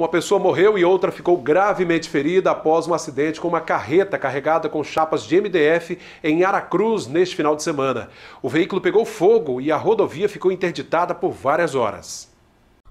Uma pessoa morreu e outra ficou gravemente ferida após um acidente com uma carreta carregada com chapas de MDF em Aracruz neste final de semana. O veículo pegou fogo e a rodovia ficou interditada por várias horas.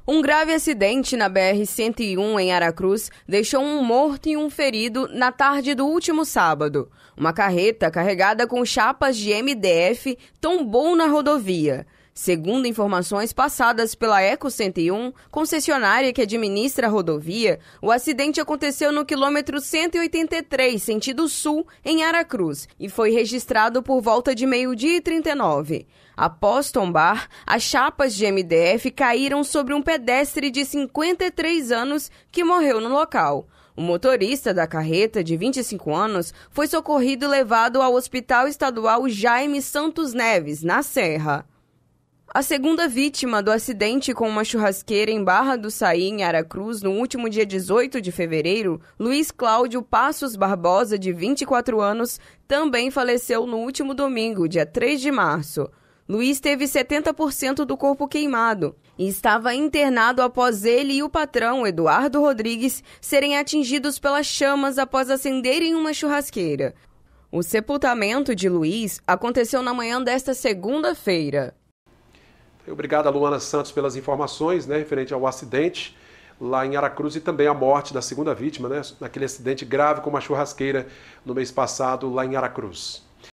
Um grave acidente na BR-101 em Aracruz deixou um morto e um ferido na tarde do último sábado. Uma carreta carregada com chapas de MDF tombou na rodovia. Segundo informações passadas pela Eco 101, concessionária que administra a rodovia, o acidente aconteceu no quilômetro 183, sentido sul, em Aracruz, e foi registrado por volta de meio-dia e 39. Após tombar, as chapas de MDF caíram sobre um pedestre de 53 anos que morreu no local. O motorista da carreta, de 25 anos, foi socorrido e levado ao Hospital Estadual Jaime Santos Neves, na Serra. A segunda vítima do acidente com uma churrasqueira em Barra do Saí, em Aracruz, no último dia 18 de fevereiro, Luiz Cláudio Passos Barbosa, de 24 anos, também faleceu no último domingo, dia 3 de março. Luiz teve 70% do corpo queimado e estava internado após ele e o patrão, Eduardo Rodrigues, serem atingidos pelas chamas após acenderem uma churrasqueira. O sepultamento de Luiz aconteceu na manhã desta segunda-feira. Obrigado a Luana Santos pelas informações né, referente ao acidente lá em Aracruz e também a morte da segunda vítima, né, naquele acidente grave com uma churrasqueira no mês passado lá em Aracruz.